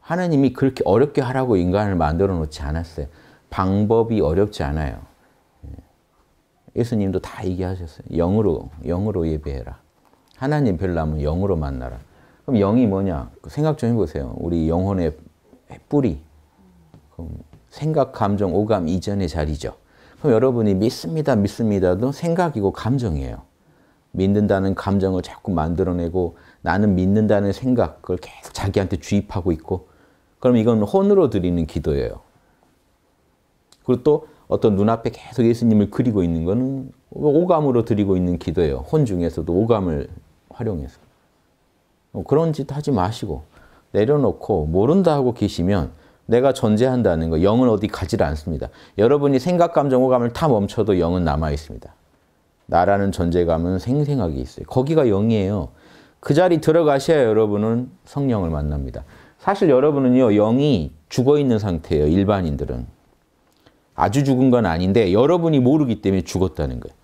하나님이 그렇게 어렵게 하라고 인간을 만들어 놓지 않았어요. 방법이 어렵지 않아요. 예. 예수님도 다 얘기하셨어요. 영으로, 영으로 예배해라. 하나님 별나면 영으로 만나라. 그럼 영이 뭐냐? 그 생각 좀 해보세요. 우리 영혼의 뿌리. 생각, 감정, 오감 이전의 자리죠. 그럼 여러분이 믿습니다, 믿습니다도 생각이고 감정이에요. 믿는다는 감정을 자꾸 만들어내고 나는 믿는다는 생각 그걸 계속 자기한테 주입하고 있고 그럼 이건 혼으로 드리는 기도예요. 그리고 또 어떤 눈앞에 계속 예수님을 그리고 있는 거는 오감으로 드리고 있는 기도예요. 혼 중에서도 오감을 활용해서. 뭐 그런 짓 하지 마시고 내려놓고 모른다 하고 계시면 내가 존재한다는 거 영은 어디 가지를 않습니다. 여러분이 생각, 감정, 오감을 다 멈춰도 영은 남아 있습니다. 나라는 존재감은 생생하게 있어요. 거기가 0이에요. 그 자리 들어가셔야 여러분은 성령을 만납니다. 사실 여러분은요, 영이 죽어 있는 상태예요, 일반인들은. 아주 죽은 건 아닌데, 여러분이 모르기 때문에 죽었다는 거예요.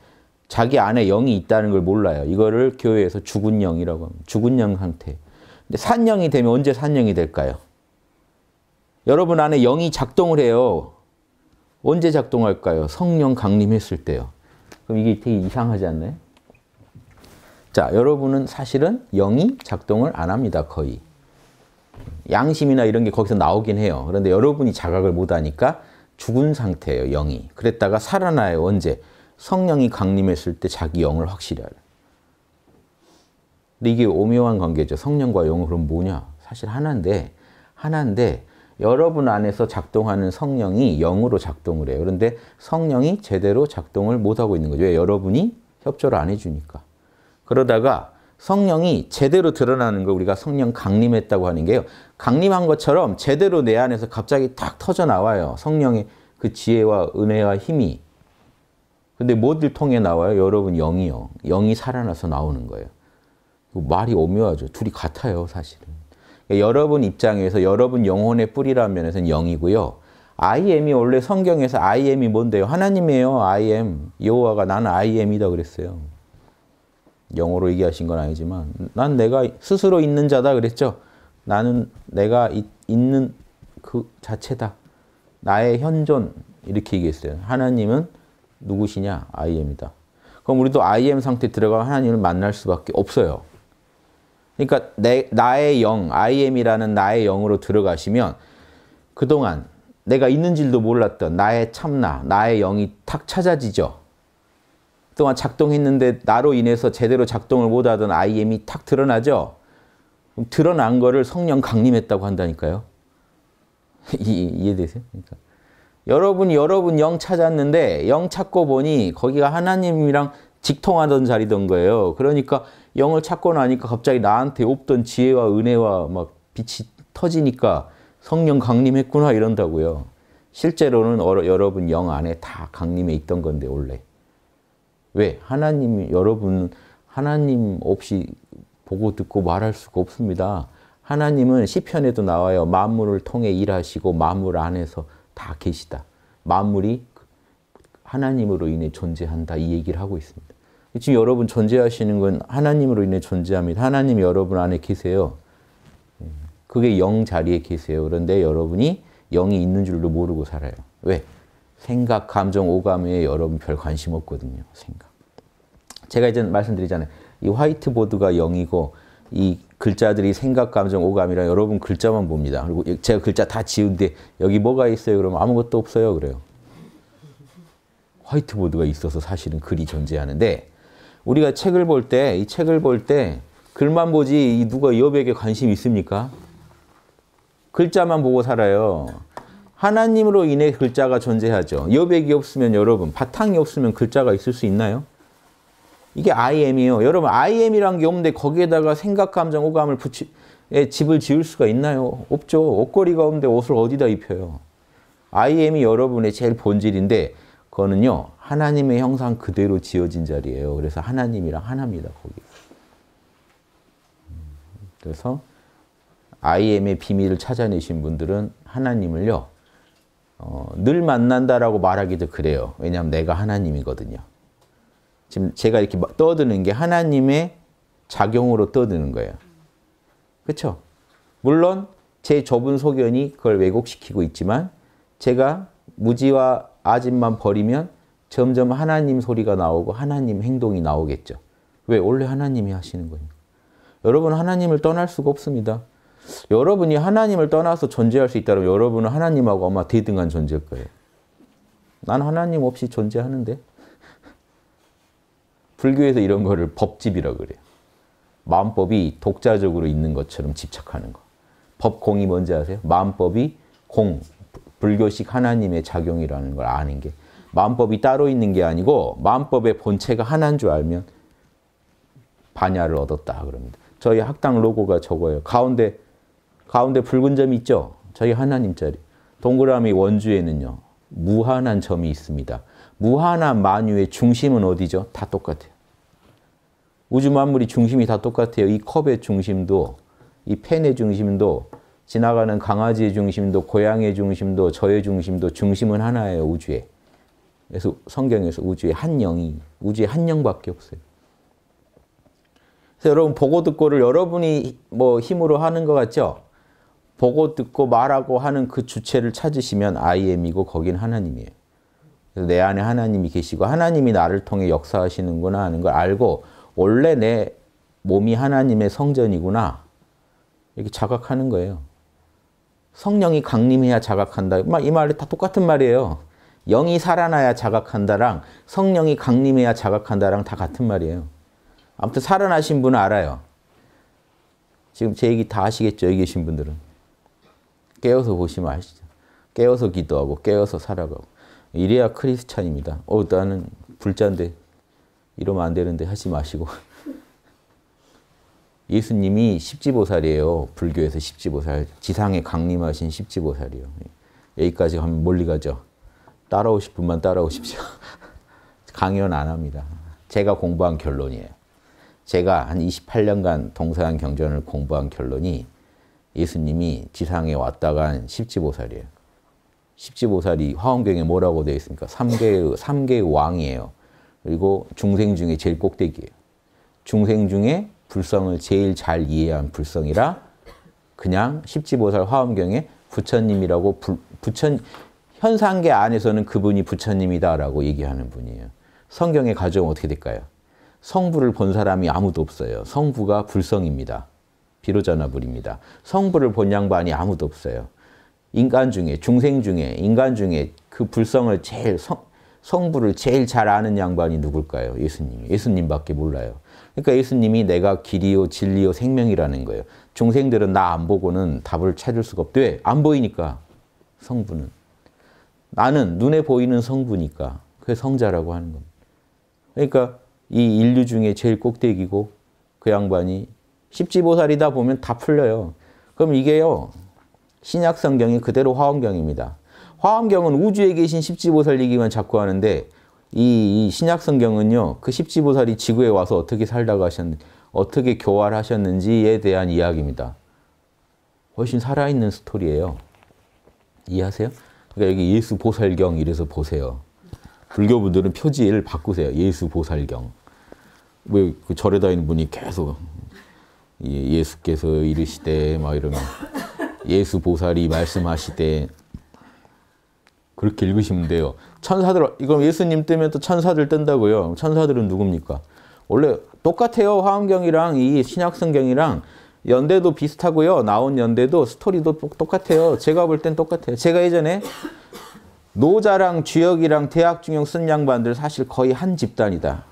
자기 안에 영이 있다는 걸 몰라요. 이거를 교회에서 죽은 영이라고 합니다. 죽은 영 상태. 근데 산령이 되면 언제 산령이 될까요? 여러분 안에 영이 작동을 해요. 언제 작동할까요? 성령 강림했을 때요. 그럼 이게 되게 이상하지 않나요? 자, 여러분은 사실은 영이 작동을 안 합니다, 거의. 양심이나 이런 게 거기서 나오긴 해요. 그런데 여러분이 자각을 못하니까 죽은 상태예요, 영이. 그랬다가 살아나요, 언제? 성령이 강림했을 때 자기 영을 확실히 알아요. 근데 이게 오묘한 관계죠. 성령과 영은 그럼 뭐냐? 사실 하나인데, 하나인데 여러분 안에서 작동하는 성령이 영으로 작동을 해요. 그런데 성령이 제대로 작동을 못하고 있는 거죠. 왜? 여러분이 협조를 안 해주니까. 그러다가 성령이 제대로 드러나는 거 우리가 성령 강림했다고 하는 게요. 강림한 것처럼 제대로 내 안에서 갑자기 탁 터져 나와요. 성령의 그 지혜와 은혜와 힘이. 근데 뭐를 통해 나와요? 여러분 영이요. 영이 살아나서 나오는 거예요. 말이 오묘하죠. 둘이 같아요, 사실은. 그러니까 여러분 입장에서 여러분 영혼의 뿌리라는 면에서는 영이고요. I am이 원래 성경에서 I am이 뭔데요? 하나님이에요. I am. 여호와가 나는 I am이다 그랬어요. 영어로 얘기하신 건 아니지만 난 내가 스스로 있는 자다 그랬죠. 나는 내가 이, 있는 그 자체다. 나의 현존 이렇게 얘기했어요. 하나님은 누구시냐? I am이다. 그럼 우리도 I am 상태 들어가 하나님을 만날 수밖에 없어요. 그러니까 내, 나의 영, I am이라는 나의 영으로 들어가시면 그동안 내가 있는줄도 몰랐던 나의 참나, 나의 영이 탁 찾아지죠. 동안 작동했는데 나로 인해서 제대로 작동을 못하던 I am이 탁 드러나죠. 드러난 거를 성령 강림했다고 한다니까요. 이, 해되세요 그러니까. 여러분 여러분 영 찾았는데 영 찾고 보니 거기가 하나님이랑 직통하던 자리던 거예요. 그러니까 영을 찾고 나니까 갑자기 나한테 없던 지혜와 은혜와 막 빛이 터지니까 성령 강림했구나 이런다고요. 실제로는 어 여러분 영 안에 다 강림에 있던 건데 원래. 왜? 하나님 여러분 하나님 없이 보고 듣고 말할 수가 없습니다. 하나님은 시편에도 나와요. 만물을 통해 일하시고 만물 안에서 다 계시다. 만물이 하나님으로 인해 존재한다 이 얘기를 하고 있습니다. 지금 여러분 존재하시는 건 하나님으로 인해 존재합니다. 하나님 여러분 안에 계세요. 예, 그게 영 자리에 계세요. 그런데 여러분이 영이 있는 줄도 모르고 살아요. 왜? 생각, 감정, 오감에 여러분 별 관심 없거든요. 생각. 제가 이제 말씀드리잖아요. 이 화이트보드가 0이고 이 글자들이 생각, 감정, 오감이라 여러분 글자만 봅니다. 그리고 제가 글자 다 지운데 여기 뭐가 있어요? 그러면 아무것도 없어요. 그래요. 화이트보드가 있어서 사실은 글이 존재하는데 우리가 책을 볼 때, 이 책을 볼 때 글만 보지 누가 여업에게 관심 있습니까? 글자만 보고 살아요. 하나님으로 인해 글자가 존재하죠. 여백이 없으면 여러분, 바탕이 없으면 글자가 있을 수 있나요? 이게 i m 이요 여러분, IM이란 게 없는데 거기에다가 생각, 감정, 호감을 붙이, 에, 집을 지을 수가 있나요? 없죠. 옷걸이가 없는데 옷을 어디다 입혀요? IM이 여러분의 제일 본질인데 그거는요 하나님의 형상 그대로 지어진 자리예요. 그래서 하나님이랑 하나입니다 거기. 그래서 IM의 비밀을 찾아내신 분들은 하나님을요 어, 늘 만난다라고 말하기도 그래요. 왜냐하면 내가 하나님이거든요. 지금 제가 이렇게 떠드는 게 하나님의 작용으로 떠드는 거예요. 그렇죠? 물론 제 좁은 소견이 그걸 왜곡시키고 있지만 제가 무지와 아집만 버리면 점점 하나님 소리가 나오고 하나님 행동이 나오겠죠. 왜? 원래 하나님이 하시는 거니까. 여러분 하나님을 떠날 수가 없습니다. 여러분이 하나님을 떠나서 존재할 수 있다면 여러분은 하나님하고 아마 대등한 존재일 거예요. 난 하나님 없이 존재하는데. 불교에서 이런 거를 법집이라 그래요. 마음법이 독자적으로 있는 것처럼 집착하는 거. 법공이 뭔지 아세요? 마음법이 공, 불교식 하나님의 작용이라는 걸 아는 게 마음법이 따로 있는 게 아니고 마음법의 본체가 하나인 줄 알면 반야를 얻었다 그럽니다. 저희 학당 로고가 저거예요. 가운데 가운데 붉은 점 있죠. 저희 하나님 자리. 동그라미 원주에는요. 무한한 점이 있습니다. 무한한 만유의 중심은 어디죠? 다 똑같아요. 우주 만물이 중심이 다 똑같아요. 이 컵의 중심도 이 펜의 중심도 지나가는 강아지의 중심도 고양이의 중심도 저의 중심도 중심은 하나예요. 우주에. 그래서 성경에서 우주의 한 영이 우주의 한 영밖에 없어요. 그래서 여러분 보고 듣고를 여러분이 뭐 힘으로 하는 것 같죠? 보고 듣고 말하고 하는 그 주체를 찾으시면 I m 이고 거긴 하나님이에요. 내 안에 하나님이 계시고 하나님이 나를 통해 역사하시는구나 하는 걸 알고 원래 내 몸이 하나님의 성전이구나 이렇게 자각하는 거예요. 성령이 강림해야 자각한다. 이 말이 다 똑같은 말이에요. 영이 살아나야 자각한다랑 성령이 강림해야 자각한다랑 다 같은 말이에요. 아무튼 살아나신 분은 알아요. 지금 제 얘기 다 아시겠죠? 여기 계신 분들은. 깨어서 보시면 아시죠? 깨어서 기도하고 깨어서 살아가고. 이래야 크리스찬입니다. 어, 나는 불자인데 이러면 안 되는데 하지 마시고. 예수님이 십지보살이에요. 불교에서 십지보살, 지상에 강림하신 십지보살이요. 여기까지 가면 멀리 가죠. 따라오실 분만 따라오십시오. 강연 안 합니다. 제가 공부한 결론이에요. 제가 한 28년간 동서양 경전을 공부한 결론이 예수님이 지상에 왔다 간 십지보살이에요. 십지보살이 화엄경에 뭐라고 되어 있습니까? 3개의, 3개의 왕이에요. 그리고 중생 중에 제일 꼭대기예요. 중생 중에 불성을 제일 잘 이해한 불성이라 그냥 10지보살 화엄경에 부처님이라고 부, 부처 현상계 안에서는 그분이 부처님이다라고 얘기하는 분이에요. 성경에 가져오면 어떻게 될까요? 성부를 본 사람이 아무도 없어요. 성부가 불성입니다. 비로자나불입니다. 성부를 본 양반이 아무도 없어요. 인간 중에, 중생 중에, 인간 중에 그 불성을 제일, 성, 성부를 제일 잘 아는 양반이 누굴까요? 예수님. 예수님밖에 몰라요. 그러니까 예수님이 내가 길이요 진리요 생명이라는 거예요. 중생들은 나 안 보고는 답을 찾을 수가 없대. 안 보이니까 성부는. 나는 눈에 보이는 성부니까 그게 성자라고 하는 겁니다. 그러니까 이 인류 중에 제일 꼭대기고 그 양반이 십지보살이다 보면 다 풀려요. 그럼 이게요. 신약성경이 그대로 화엄경입니다. 화엄경은 우주에 계신 십지보살 얘기만 자꾸 하는데 이, 이 신약 성경은요, 그 십지보살이 지구에 와서 어떻게 살다가 하셨는지, 어떻게 교활하셨는지에 대한 이야기입니다. 훨씬 살아있는 스토리예요. 이해하세요? 그러니까 여기 예수 보살경 이래서 보세요. 불교분들은 표지를 바꾸세요. 예수 보살경. 왜그 절에 다니는 분이 계속 예수께서 이르시되 막 이러면 예수 보살이 말씀하시되 그렇게 읽으시면 돼요. 천사들, 이건 예수님 때문또 천사들 뜬다고요. 천사들은 누굽니까? 원래 똑같아요. 화엄경이랑 이 신약성경이랑 연대도 비슷하고요. 나온 연대도 스토리도 똑같아요. 제가 볼 땐 똑같아요. 제가 예전에 노자랑 쥐역이랑 대학중용 쓴 양반들 사실 거의 한 집단이다.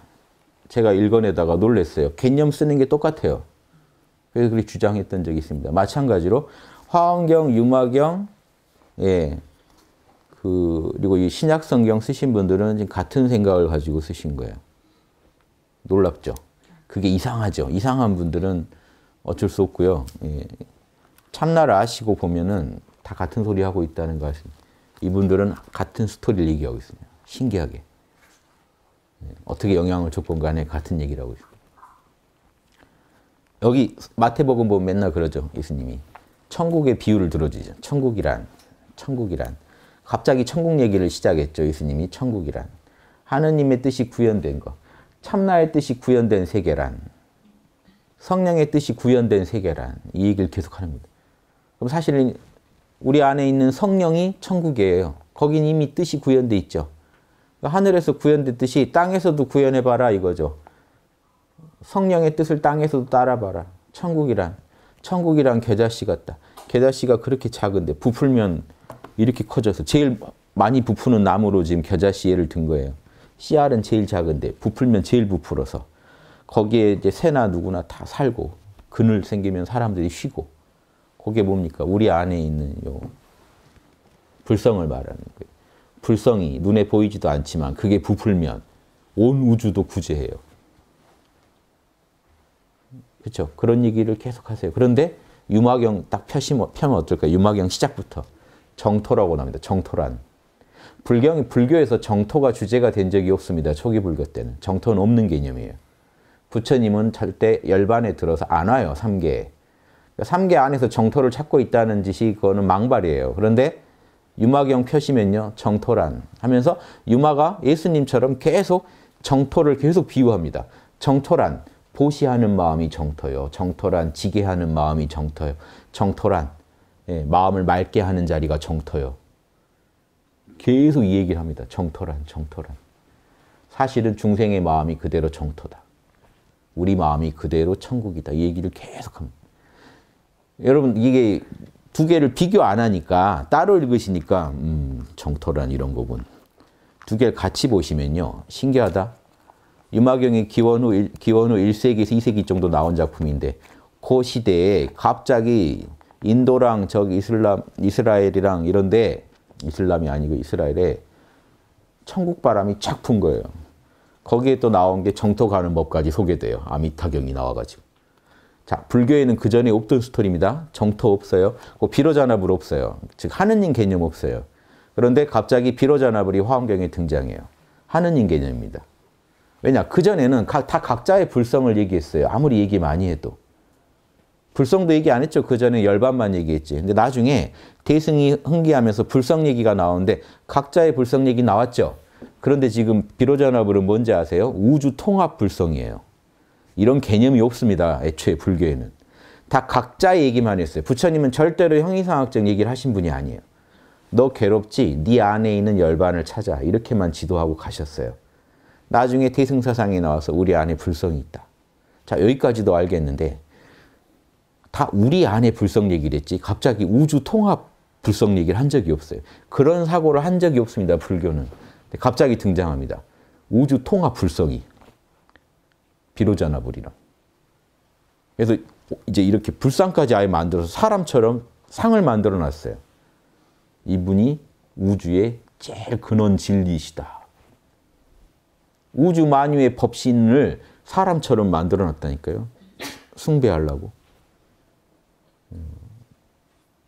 제가 읽어내다가 놀랬어요. 개념 쓰는 게 똑같아요. 그래서 그렇게 주장했던 적이 있습니다. 마찬가지로 화엄경, 유마경, 예, 그, 그리고 이 신약 성경 쓰신 분들은 지금 같은 생각을 가지고 쓰신 거예요. 놀랍죠? 그게 이상하죠. 이상한 분들은 어쩔 수 없고요. 예. 참나를 아시고 보면은 다 같은 소리 하고 있다는 걸 이분들은 같은 스토리를 얘기하고 있습니다. 신기하게. 예. 어떻게 영향을 줬건 간에 같은 얘기를 하고 있습니다. 여기 마태복음 보면 맨날 그러죠. 예수님이. 천국의 비유를 들어주죠. 천국이란, 천국이란. 갑자기 천국 얘기를 시작했죠. 예수님이 천국이란. 하느님의 뜻이 구현된 것. 참나의 뜻이 구현된 세계란. 성령의 뜻이 구현된 세계란. 이 얘기를 계속하는 겁니다. 그럼 사실 우리 안에 있는 성령이 천국이에요. 거긴 이미 뜻이 구현돼 있죠. 그러니까 하늘에서 구현된 뜻이 땅에서도 구현해봐라 이거죠. 성령의 뜻을 땅에서도 따라봐라. 천국이란. 천국이란 겨자씨 같다. 겨자씨가 그렇게 작은데 부풀면 이렇게 커져서 제일 많이 부푸는 나무로 지금 겨자씨를 든 거예요. 씨알은 제일 작은데 부풀면 제일 부풀어서 거기에 이제 새나 누구나 다 살고 그늘 생기면 사람들이 쉬고 그게 뭡니까? 우리 안에 있는 요 불성을 말하는 거예요. 불성이 눈에 보이지도 않지만 그게 부풀면 온 우주도 구제해요. 그렇죠? 그런 얘기를 계속하세요. 그런데 유마경 딱 펴시면 펴면 어떨까요? 유마경 시작부터 정토라고 합니다. 정토란. 불경, 불교에서 정토가 주제가 된 적이 없습니다. 초기 불교 때는. 정토는 없는 개념이에요. 부처님은 절대 열반에 들어서 안 와요. 3계 그러니까 삼계 안에서 정토를 찾고 있다는 짓이 그거는 망발이에요. 그런데 유마경 표시면요. 정토란 하면서 유마가 예수님처럼 계속 정토를 계속 비유합니다. 정토란 보시하는 마음이 정토요. 정토란 지게하는 마음이 정토요. 정토란 예, 마음을 맑게 하는 자리가 정터요. 계속 이 얘기를 합니다. 정터란, 정터란. 사실은 중생의 마음이 그대로 정터다. 우리 마음이 그대로 천국이다. 이 얘기를 계속 합니다. 여러분 이게 두 개를 비교 안 하니까 따로 읽으시니까 음, 정토란 이런 거군. 두 개를 같이 보시면요. 신기하다. 유마경의 기원후, 기원후 1세기에서 2세기 정도 나온 작품인데 그 시대에 갑자기 인도랑 저기 이슬람, 이스라엘이랑 이런데 이슬람이 아니고 이스라엘에 천국 바람이 착푼 거예요. 거기에 또 나온 게 정토 가는 법까지 소개돼요. 아미타경이 나와가지고. 자, 불교에는 그 전에 없던 스토리입니다. 정토 없어요. 그 비로자나불 없어요. 즉, 하느님 개념 없어요. 그런데 갑자기 비로자나불이 화엄경에 등장해요. 하느님 개념입니다. 왜냐? 그전에는 다 각자의 불성을 얘기했어요. 아무리 얘기 많이 해도. 불성도 얘기 안 했죠. 그 전에 열반만 얘기했지. 근데 나중에 대승이 흥기하면서 불성 얘기가 나오는데 각자의 불성 얘기 나왔죠. 그런데 지금 비로자나불은 뭔지 아세요? 우주 통합 불성이에요. 이런 개념이 없습니다. 애초에 불교에는. 다 각자의 얘기만 했어요. 부처님은 절대로 형이상학적 얘기를 하신 분이 아니에요. 너 괴롭지? 네 안에 있는 열반을 찾아. 이렇게만 지도하고 가셨어요. 나중에 대승사상에 나와서 우리 안에 불성이 있다. 자 여기까지도 알겠는데 다 우리 안에 불성 얘기를 했지 갑자기 우주 통합 불성 얘기를 한 적이 없어요. 그런 사고를 한 적이 없습니다. 불교는. 갑자기 등장합니다. 우주 통합 불성이. 비로자나불이랑. 그래서 이제 이렇게 불상까지 아예 만들어서 사람처럼 상을 만들어 놨어요. 이분이 우주의 제일 근원 진리시다. 우주 만유의 법신을 사람처럼 만들어 놨다니까요. 숭배하려고.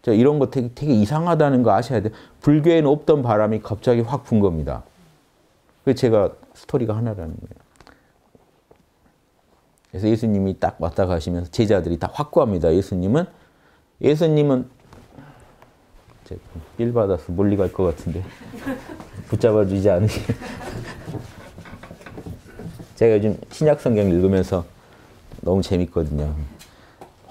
자, 이런 거 되게, 되게 이상하다는 거 아셔야 돼 불교에는 없던 바람이 갑자기 확 분 겁니다. 그 제가 스토리가 하나라는 거예요. 그래서 예수님이 딱 왔다 가시면서 제자들이 다 확고합니다. 예수님은 예수님은 삘 받아서 멀리 갈 것 같은데 붙잡아 주지 않으니 제가 요즘 신약 성경 읽으면서 너무 재밌거든요.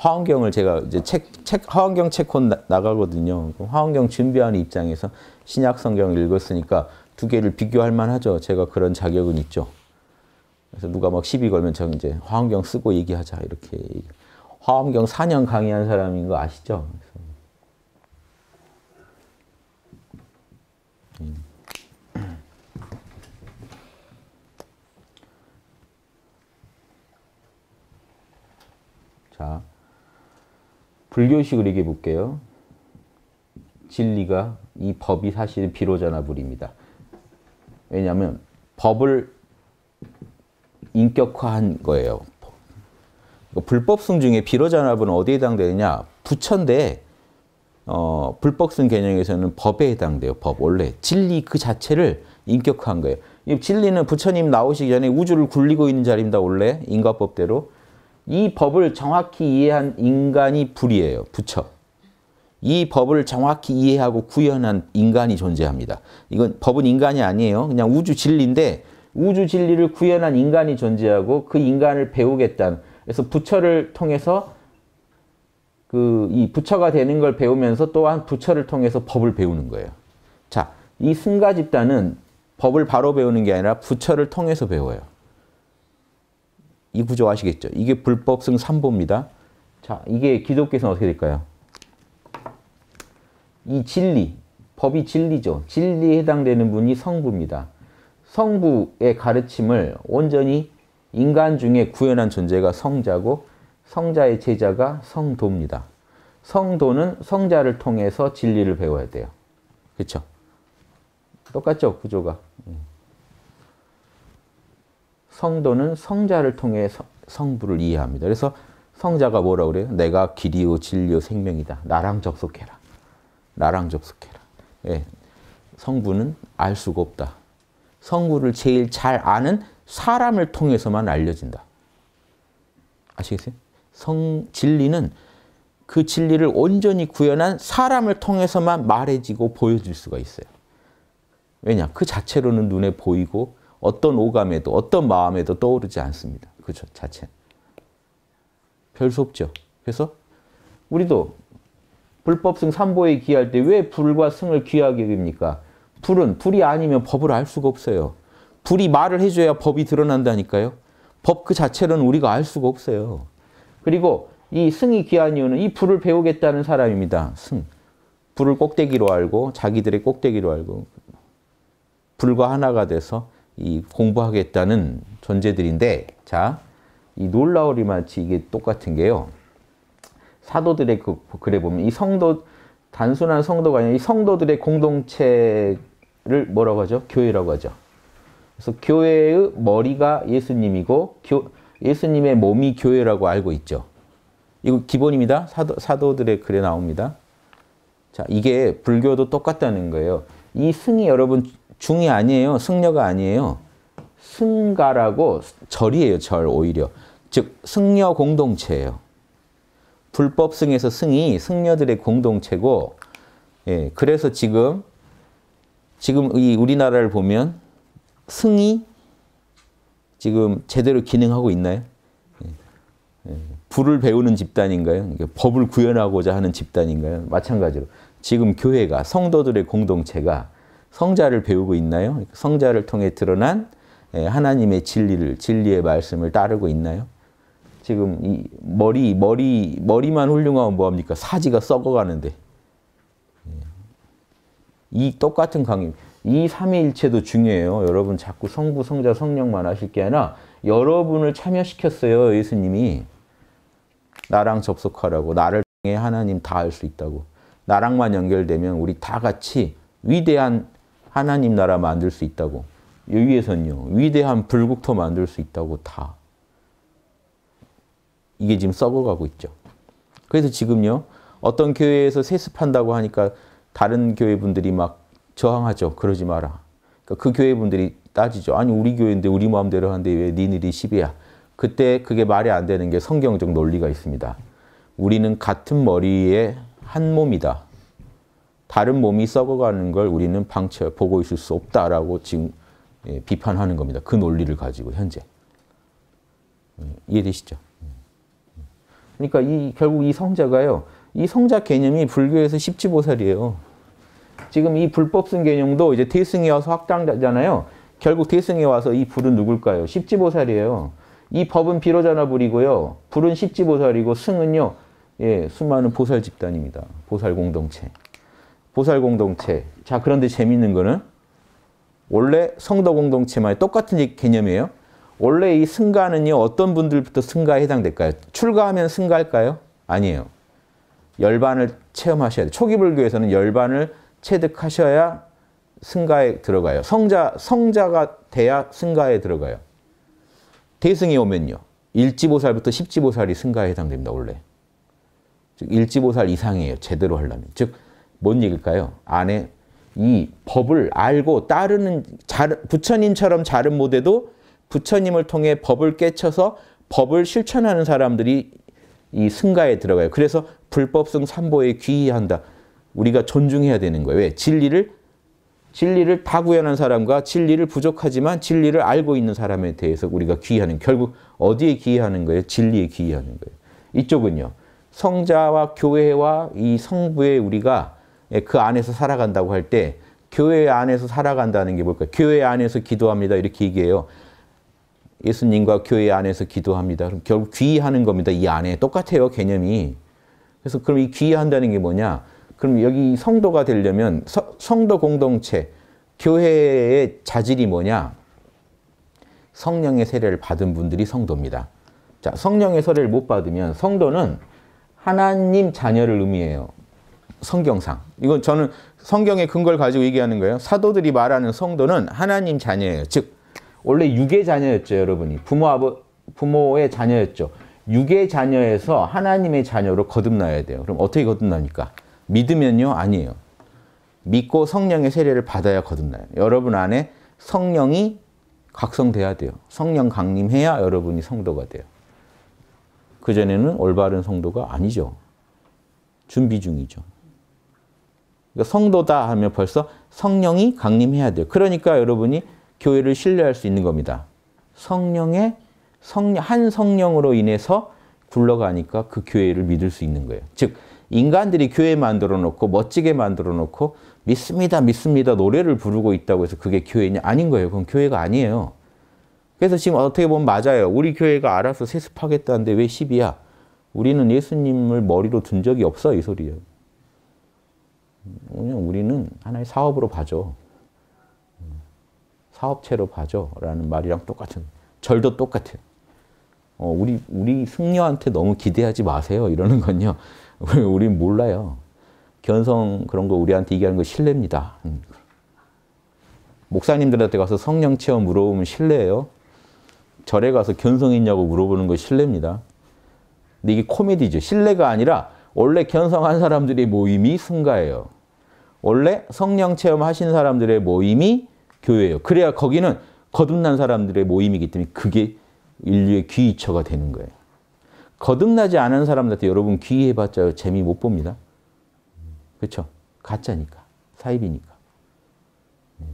화원경을 제가 이제 책, 책 화원경 책콘 나가거든요. 화원경 준비하는 입장에서 신약 성경 읽었으니까 두 개를 비교할 만하죠. 제가 그런 자격은 있죠. 그래서 누가 막 시비 걸면 저 이제 화원경 쓰고 얘기하자 이렇게 화원경 4년 강의한 사람인 거 아시죠? 음. 자. 불교식으로 얘기해 볼게요. 진리가 이 법이 사실 비로자나 불입니다. 왜냐하면 법을 인격화한 거예요. 그러니까 불법승 중에 비로자나불 어디에 해당되느냐? 부처인데 어, 불법승 개념에서는 법에 해당돼요. 법 원래 진리 그 자체를 인격화한 거예요. 이 진리는 부처님 나오시기 전에 우주를 굴리고 있는 자리입니다. 원래 인과법대로 이 법을 정확히 이해한 인간이 불이에요. 부처. 이 법을 정확히 이해하고 구현한 인간이 존재합니다. 이건 법은 인간이 아니에요. 그냥 우주 진리인데 우주 진리를 구현한 인간이 존재하고 그 인간을 배우겠다는 그래서 부처를 통해서 그 이 부처가 되는 걸 배우면서 또한 부처를 통해서 법을 배우는 거예요. 자, 이 승가 집단은 법을 바로 배우는 게 아니라 부처를 통해서 배워요. 이 구조 아시겠죠? 이게 불법성 3보입니다. 자, 이게 기독교에서는 어떻게 될까요? 이 진리, 법이 진리죠. 진리에 해당되는 분이 성부입니다. 성부의 가르침을 온전히 인간 중에 구현한 존재가 성자고 성자의 제자가 성도입니다. 성도는 성자를 통해서 진리를 배워야 돼요. 그렇죠? 똑같죠? 구조가. 음. 성도는 성자를 통해 성부를 이해합니다. 그래서 성자가 뭐라 그래요? 내가 길이요 진리요 생명이다. 나랑 접속해라. 나랑 접속해라. 예. 성부는 알 수가 없다. 성부를 제일 잘 아는 사람을 통해서만 알려진다. 아시겠어요? 성 진리는 그 진리를 온전히 구현한 사람을 통해서만 말해지고 보여질 수가 있어요. 왜냐? 그 자체로는 눈에 보이고 어떤 오감에도 어떤 마음에도 떠오르지 않습니다. 그 자체. 별수 없죠. 그래서 우리도 불법승 삼보에 귀할 때 왜 불과 승을 귀하게 됩니까? 불은 불이 아니면 법을 알 수가 없어요. 불이 말을 해줘야 법이 드러난다니까요. 법 그 자체는 우리가 알 수가 없어요. 그리고 이 승이 귀한 이유는 이 불을 배우겠다는 사람입니다. 승. 불을 꼭대기로 알고 자기들의 꼭대기로 알고 불과 하나가 돼서 이 공부하겠다는 존재들인데 자, 이 놀라우리 마치 이게 똑같은 게요. 사도들의 그 글에 보면 이 성도 단순한 성도가 아니라 이 성도들의 공동체를 뭐라고 하죠? 교회라고 하죠. 그래서 교회의 머리가 예수님이고 교, 예수님의 몸이 교회라고 알고 있죠. 이거 기본입니다. 사도, 사도들의 글에 나옵니다. 자, 이게 불교도 똑같다는 거예요. 이 승이 여러분 중이 아니에요. 승려가 아니에요. 승가라고 절이에요. 절 오히려. 즉 승려 공동체예요. 불법승에서 승이 승려들의 공동체고 예, 그래서 지금 지금 이 우리나라를 보면 승이 지금 제대로 기능하고 있나요? 예, 예, 불을 배우는 집단인가요? 법을 구현하고자 하는 집단인가요? 마찬가지로 지금 교회가 성도들의 공동체가 성자를 배우고 있나요? 성자를 통해 드러난 예, 하나님의 진리를 진리의 말씀을 따르고 있나요? 지금 이 머리 머리 머리만 훌륭하면 뭐합니까? 사지가 썩어가는데 예. 이 똑같은 강의 이 삼위일체도 중요해요. 여러분 자꾸 성부 성자 성령만 하실 게 아니라 여러분을 참여시켰어요. 예수님이 나랑 접속하라고 나를 통해 하나님 다알수 있다고 나랑만 연결되면 우리 다 같이 위대한 하나님 나라 만들 수 있다고. 여기에선요. 위대한 불국토 만들 수 있다고 다. 이게 지금 썩어가고 있죠. 그래서 지금요. 어떤 교회에서 세습한다고 하니까 다른 교회 분들이 막 저항하죠. 그러지 마라. 그러니까 그 교회 분들이 따지죠. 아니 우리 교회인데 우리 마음대로 하는데 왜 니들이 시비야. 그때 그게 말이 안 되는 게 성경적 논리가 있습니다. 우리는 같은 머리에 한 몸이다. 다른 몸이 썩어가는 걸 우리는 방치해 보고 있을 수 없다라고 지금 예, 비판하는 겁니다. 그 논리를 가지고 현재. 음, 이해되시죠? 음, 음. 그러니까 이 결국 이 성자가요. 이 성자 개념이 불교에서 십지보살이에요. 지금 이 불법 쓴 개념도 이제 대승에 와서 확장잖아요. 결국 대승에 와서 이 불은 누굴까요? 십지보살이에요. 이 법은 비로자나 불이고요. 불은 십지보살이고 승은요. 예, 수많은 보살 집단입니다. 보살 공동체. 보살 공동체. 자, 그런데 재밌는 거는 원래 성도 공동체만 똑같은 개념이에요. 원래 이 승가는요, 어떤 분들부터 승가에 해당될까요? 출가하면 승가일까요? 아니에요. 열반을 체험하셔야 돼요. 초기 불교에서는 열반을 체득하셔야 승가에 들어가요. 성자, 성자가 돼야 승가에 들어가요. 대승이 오면요. 일지보살부터 십지보살이 승가에 해당됩니다, 원래. 즉, 일지보살 이상이에요. 제대로 하려면. 즉, 뭔 얘기일까요? 안에 이 법을 알고 따르는 부처님처럼 잘은 못해도 부처님을 통해 법을 깨쳐서 법을 실천하는 사람들이 이 승가에 들어가요. 그래서 불법성 삼보에 귀의한다. 우리가 존중해야 되는 거예요. 왜? 진리를 진리를 다 구현한 사람과 진리를 부족하지만 진리를 알고 있는 사람에 대해서 우리가 귀의하는 결국 어디에 귀의하는 거예요? 진리에 귀의하는 거예요. 이쪽은요. 성자와 교회와 이 성부에 우리가 예, 그 안에서 살아간다고 할 때 교회 안에서 살아간다는 게 뭘까요? 교회 안에서 기도합니다. 이렇게 얘기해요. 예수님과 교회 안에서 기도합니다. 그럼 결국 귀의하는 겁니다. 이 안에. 똑같아요. 개념이. 그래서 그럼 이 귀의한다는 게 뭐냐? 그럼 여기 성도가 되려면 서, 성도 공동체, 교회의 자질이 뭐냐? 성령의 세례를 받은 분들이 성도입니다. 자, 성령의 세례를 못 받으면 성도는 하나님 자녀를 의미해요. 성경상. 이건 저는 성경의 근거를 가지고 얘기하는 거예요. 사도들이 말하는 성도는 하나님 자녀예요. 즉 원래 육의 자녀였죠, 여러분이. 부모 아버 부모의 자녀였죠. 육의 자녀에서 하나님의 자녀로 거듭나야 돼요. 그럼 어떻게 거듭납니까? 믿으면요? 아니에요. 믿고 성령의 세례를 받아야 거듭나요. 여러분 안에 성령이 각성돼야 돼요. 성령 강림해야 여러분이 성도가 돼요. 그전에는 올바른 성도가 아니죠. 준비 중이죠. 그러니까 성도다 하면 벌써 성령이 강림해야 돼요. 그러니까 여러분이 교회를 신뢰할 수 있는 겁니다. 성령의 성령, 한 성령으로 인해서 굴러가니까 그 교회를 믿을 수 있는 거예요. 즉 인간들이 교회 만들어 놓고 멋지게 만들어 놓고 믿습니다 믿습니다 노래를 부르고 있다고 해서 그게 교회냐 아닌 거예요. 그건 교회가 아니에요. 그래서 지금 어떻게 보면 맞아요. 우리 교회가 알아서 세습하겠다는데 왜1 0야 우리는 예수님을 머리로 든 적이 없어 이 소리예요. 그냥 우리는 하나의 사업으로 봐줘. 음, 사업체로 봐줘. 라는 말이랑 똑같은, 절도 똑같아요. 어, 우리, 우리 승려한테 너무 기대하지 마세요. 이러는 건요. 우리 몰라요. 견성 그런 거 우리한테 얘기하는 거 실례입니다. 음. 목사님들한테 가서 성령 체험 물어보면 실례예요. 절에 가서 견성 있냐고 물어보는 거 실례입니다. 근데 이게 코미디죠. 실례가 아니라 원래 견성한 사람들의 모임이 승가예요. 원래 성령 체험하신 사람들의 모임이 교회예요. 그래야 거기는 거듭난 사람들의 모임이기 때문에 그게 인류의 귀이처가 되는 거예요. 거듭나지 않은 사람들한테 여러분 귀해봤자 재미 못 봅니다. 그렇죠? 가짜니까. 사입이니까. 네.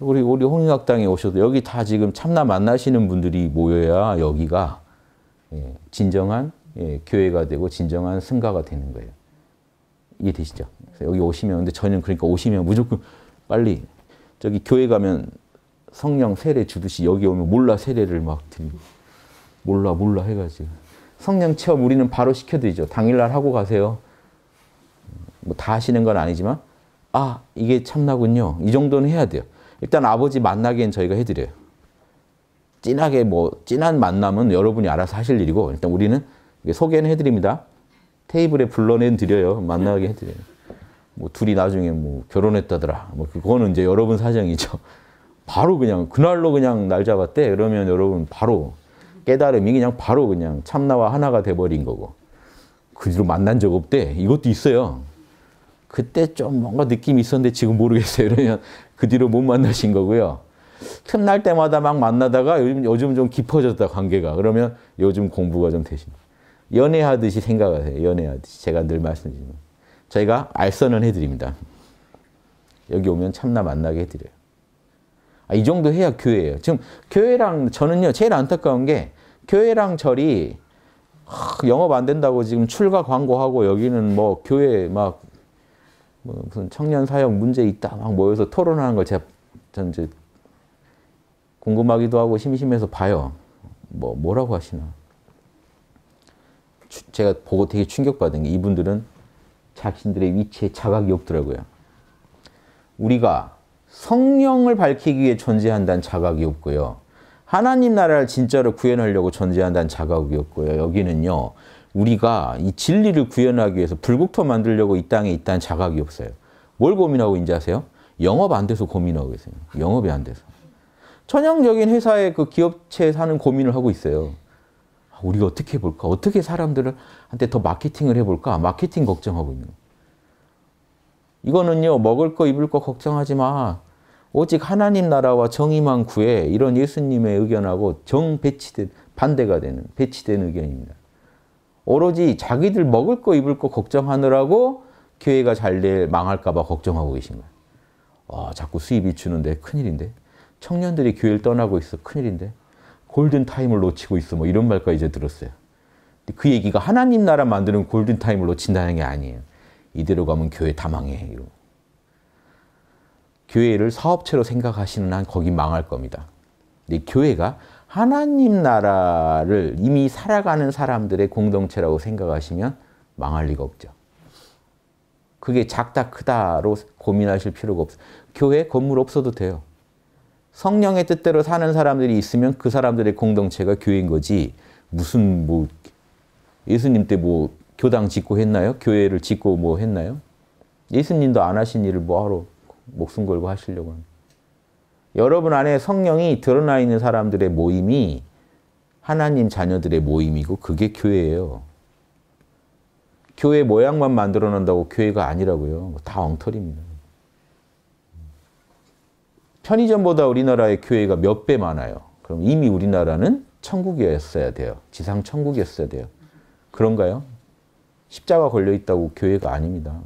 우리 우리 홍익학당에 오셔도 여기 다 지금 참나 만나시는 분들이 모여야 여기가 예, 진정한 예, 교회가 되고 진정한 승가가 되는 거예요. 이해되시죠? 여기 오시면 근데 저는 그러니까 오시면 무조건 빨리 저기 교회 가면 성령 세례 주듯이 여기 오면 몰라 세례를 막 드리고 몰라 몰라 해가지고 성령 체험 우리는 바로 시켜드리죠. 당일날 하고 가세요. 뭐 다 하시는 건 아니지만 아 이게 참나군요. 이 정도는 해야 돼요. 일단 아버지 만나기엔 저희가 해드려요. 진하게 뭐 진한 만남은 여러분이 알아서 하실 일이고 일단 우리는 소개는 해드립니다. 테이블에 불러낸 드려요. 만나게 네. 해드려요. 뭐 둘이 나중에 뭐 결혼했다더라. 뭐 그거는 이제 여러분 사정이죠. 바로 그냥 그날로 그냥 날 잡았대. 그러면 여러분 바로 깨달음이 그냥 바로 그냥 참나와 하나가 돼버린 거고. 그 뒤로 만난 적 없대. 이것도 있어요. 그때 좀 뭔가 느낌이 있었는데 지금 모르겠어요. 그러면 그 뒤로 못 만나신 거고요. 틈날 때마다 막 만나다가 요즘, 요즘 좀 깊어졌다 관계가. 그러면 요즘 공부가 좀되십니다 연애하듯이 생각하세요. 연애하듯이. 제가 늘 말씀드리는. 저희가 알선은 해드립니다. 여기 오면 참나 만나게 해드려요. 아, 이 정도 해야 교회예요. 지금 교회랑 저는요, 제일 안타까운 게 교회랑 절이 영업 안 된다고 지금 출가 광고하고 여기는 뭐 교회 막뭐 무슨 청년 사역 문제 있다 막 모여서 토론하는 걸 제가 전 이제 궁금하기도 하고 심심해서 봐요. 뭐 뭐라고 하시나. 제가 보고 되게 충격받은 게 이분들은 자신들의 위치에 자각이 없더라고요. 우리가 성령을 밝히기 위해 존재한다는 자각이 없고요. 하나님 나라를 진짜로 구현하려고 존재한다는 자각이 없고요. 여기는요. 우리가 이 진리를 구현하기 위해서 불국토 만들려고 이 땅에 있다는 자각이 없어요. 뭘 고민하고 있는지 아세요? 영업 안 돼서 고민하고 계세요. 영업이 안 돼서. 천형적인 회사의 그 기업체에 사는 고민을 하고 있어요. 아, 우리가 어떻게 해볼까? 어떻게 사람들한테 더 마케팅을 해볼까? 마케팅 걱정하고 있는 거예요. 이거는요, 먹을 거, 입을 거 걱정하지 마. 오직 하나님 나라와 정의만 구해 이런 예수님의 의견하고 정 배치된, 반대가 되는, 배치된 의견입니다. 오로지 자기들 먹을 거, 입을 거 걱정하느라고 교회가 잘될 망할까봐 걱정하고 계신 거예요. 아, 자꾸 수입이 주는데 큰일인데. 청년들이 교회를 떠나고 있어. 큰일인데. 골든 타임을 놓치고 있어 뭐 이런 말까지 이제 들었어요. 그 얘기가 하나님 나라 만드는 골든 타임을 놓친다는 게 아니에요. 이대로 가면 교회 다 망해. 이러고. 교회를 사업체로 생각하시는 한 거기 망할 겁니다. 근데 교회가 하나님 나라를 이미 살아가는 사람들의 공동체라고 생각하시면 망할 리가 없죠. 그게 작다 크다로 고민하실 필요가 없어요. 교회 건물 없어도 돼요. 성령의 뜻대로 사는 사람들이 있으면 그 사람들의 공동체가 교회인 거지. 무슨 뭐 예수님 때 뭐 교당 짓고 했나요? 교회를 짓고 뭐 했나요? 예수님도 안 하신 일을 뭐 하러 목숨 걸고 하시려고 합니 여러분 안에 성령이 드러나 있는 사람들의 모임이 하나님 자녀들의 모임이고 그게 교회예요. 교회 모양만 만들어 놓는다고 교회가 아니라고요. 다 엉터리입니다. 편의점보다 우리나라의 교회가 몇 배 많아요. 그럼 이미 우리나라는 천국이었어야 돼요. 지상 천국이었어야 돼요. 그런가요? 십자가 걸려 있다고 교회가 아닙니다.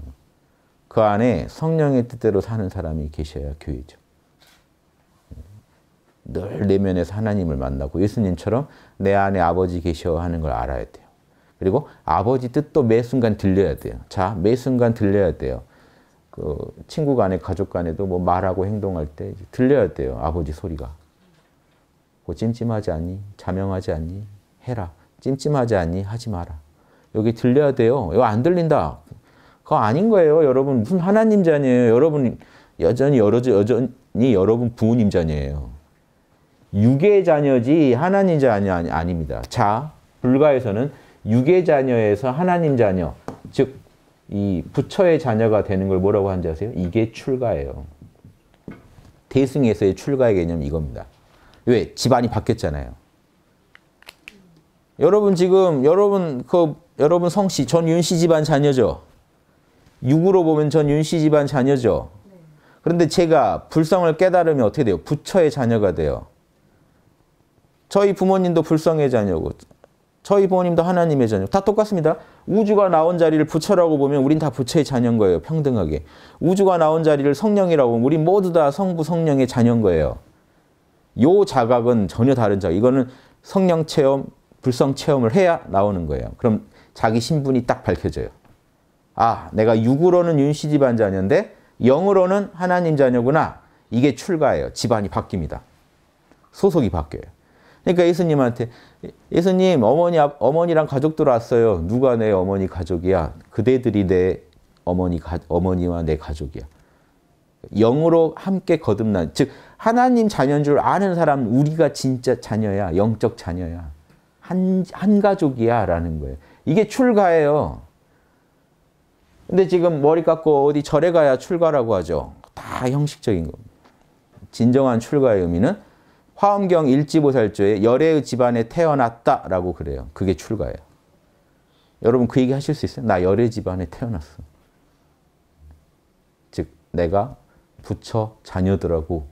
그 안에 성령의 뜻대로 사는 사람이 계셔야 교회죠. 늘 내면에서 하나님을 만나고 예수님처럼 내 안에 아버지 계셔 하는 걸 알아야 돼요. 그리고 아버지 뜻도 매 순간 들려야 돼요. 자, 매 순간 들려야 돼요. 그 친구 간에 가족 간에도 뭐 말하고 행동할 때 들려야 돼요. 아버지 소리가. 뭐 찜찜하지 않니? 자명하지 않니? 해라. 찜찜하지 않니? 하지 마라. 여기 들려야 돼요. 이거 안 들린다. 그거 아닌 거예요. 여러분 무슨 하나님 자녀예요. 여러분 여전히 여러, 여전히 여러분 부모님 자녀예요. 육의 자녀지 하나님 자녀 아니, 아닙니다. 자, 불가에서는 육의 자녀에서 하나님 자녀, 즉이 부처의 자녀가 되는 걸 뭐라고 하는지 아세요? 이게 출가예요. 대승에서의 출가의 개념이 이겁니다. 왜? 집안이 바뀌었잖아요. 여러분 지금 여러분 그 여러분 성씨 전윤씨 집안 자녀죠. 육으로 보면 전윤씨 집안 자녀죠. 그런데 제가 불성을 깨달으면 어떻게 돼요? 부처의 자녀가 돼요. 저희 부모님도 불성의 자녀고 저희 부모님도 하나님의 자녀. 다 똑같습니다. 우주가 나온 자리를 부처라고 보면 우린 다 부처의 자녀인 거예요. 평등하게. 우주가 나온 자리를 성령이라고 보면 우린 모두 다 성부 성령의 자녀인 거예요. 요 자각은 전혀 다른 자각. 이거는 성령 체험, 불성 체험을 해야 나오는 거예요. 그럼 자기 신분이 딱 밝혀져요. 아, 내가 육으로는 윤씨 집안 자녀인데 영으로는 하나님 자녀구나. 이게 출가예요. 집안이 바뀝니다. 소속이 바뀌어요. 그러니까 예수님한테 예수님 어머니 어머니랑 가족 들왔어요 누가 내 어머니 가족이야? 그대들이 내 어머니 가, 어머니와 내 가족이야. 영으로 함께 거듭난 즉 하나님 자녀인 줄 아는 사람 우리가 진짜 자녀야. 영적 자녀야. 한, 한 가족이야 라는 거예요. 이게 출가예요. 근데 지금 머리 깎고 어디 절에 가야 출가라고 하죠. 다 형식적인 겁니다. 진정한 출가의 의미는 화엄경 일지보살조에 열애의 집안에 태어났다라고 그래요. 그게 출가예요. 여러분 그 얘기 하실 수 있어요? 나 열애 집안에 태어났어. 즉 내가 부처 자녀들하고